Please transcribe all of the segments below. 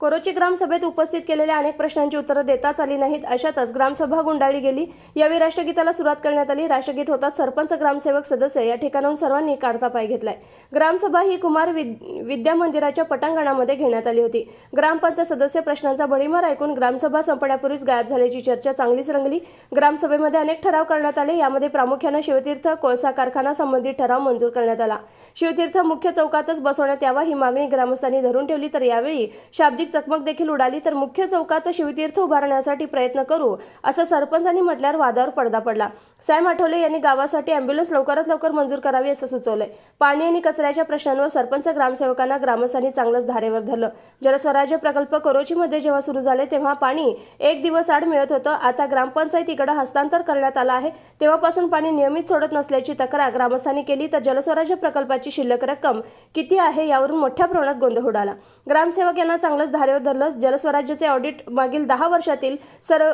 कोरोची ग्रामसभेत उपस्थित केलेल्या अनेक प्रश्नांची उत्तरं देताच आली नाहीत अशातच ग्रामसभा गुंडाळली गेली यावेळी राष्ट्रगीताला सुरुवात करण्यात आली राष्ट्रगीत होताच सरपंच ग्रामसेवक सदस्य या ठिकाणाहून सर्वांनी काढता पाय घेतलाय ग्रामसभा ही कुमार विद्या मंदिराच्या पटांगणामध्ये घेण्यात आली होती ग्रामपंचायत सदस्य प्रश्नांचा बळीमार ऐकून ग्रामसभा संपण्यापूर्वीच गायब झाल्याची चर्चा चांगलीच रंगली ग्रामसभेमध्ये अनेक ठराव करण्यात आले यामध्ये प्रामुख्यानं शिवतीर्थ कोळसा कारखाना संबंधित ठराव मंजूर करण्यात आला शिवतीर्थ मुख्य चौकातच बसवण्यात यावा ही मागणी ग्रामस्थांनी धरून ठेवली तर यावेळी शाब्दिक चकमक देखील उडाली तर मुख्य चौकात शिवतीर्थ उभारण्यासाठी प्रयत्न करू असं सरपंचांनी म्हटल्यावर वादावर पडदा पडला सॅम आठवले यांनी गावासाठी अँब्युलन्स लवकरात लवकर मंजूर करावी असं सुचवलंय पाणी आणि कचऱ्याच्या प्रश्नांवर सरपंच ग्रामसेवकांना ग्रामस्थांनी चांगलंच धारेवर धरलं जलस्वराज्य प्रकल्प करोचीमध्ये जेव्हा सुरू झाले तेव्हा पाणी एक दिवस आड मिळत होतं आता ग्रामपंचायतीकडे हस्तांतर करण्यात आलं आहे तेव्हापासून पाणी नियमित सोडत नसल्याची तक्रार ग्रामस्थांनी केली तर जलस्वराज्य प्रकल्पाची शिल्लक रक्कम किती आहे यावरून मोठ्या प्रमाणात गोंधळ उडाला ग्रामसेवक यांना चांगलंच धारेवर धरलं जलस्वराज्याचे ऑडिट मागील दहा वर्षातील सर्व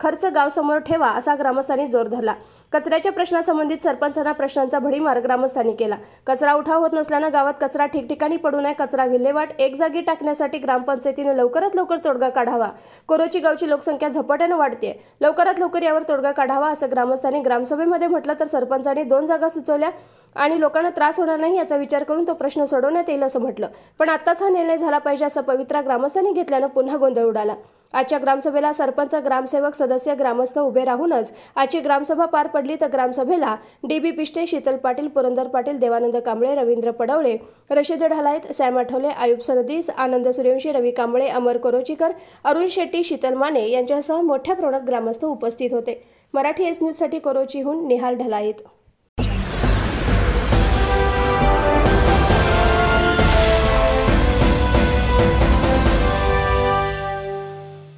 खर्च गावसमोर ठेवा असा ग्रामस्थांनी जोर धरला कचऱ्याच्या प्रश्नासंबंधित सरपंचांना प्रश्नांचा भडीमार ग्रामस्थांनी केला कचरा उठाव होत नसल्यानं गावात कचरा ठिकठिकाणी पडू नये कचरा विल्हेवाट एक जागी टाकण्यासाठी ग्रामपंचायतीने लवकरात लवकर तोडगा काढावा कोरोची गावची लोकसंख्या झपाट्यानं वाढते लवकरात लवकर यावर तोडगा काढावा असं ग्रामस्थांनी ग्रामसभेमध्ये म्हटलं तर सरपंचांनी दोन जागा सुचवल्या आणि लोकांना त्रास होणार नाही याचा विचार करून तो प्रश्न सोडवण्यात येईल असं म्हटलं पण आत्ताच हा निर्णय झाला पाहिजे असा पवित्रा ग्रामस्थांनी घेतल्यानं पुन्हा गोंधळ उडाला आजच्या ग्रामसभेला सरपंच ग्रामसेवक सदस्य ग्रामस्थ उभे राहूनच आजची ग्रामसभा पार पडली तर ग्रामसभेला D B Pishte Sheetal Patil Purandar Patil Devanand Kamble Ravindra Padwale Rashid Dhalayat Sam Athawale Ayub Sardis Anand Suryavanshi Ravi Kamble Amar Korochikar Arun Shetty Sheetal Mane यांच्यासह मोठ्या प्रमाणात ग्रामस्थ उपस्थित होते मराठी एस न्यूजसाठी कोरोचीहून निहाल ढलाईत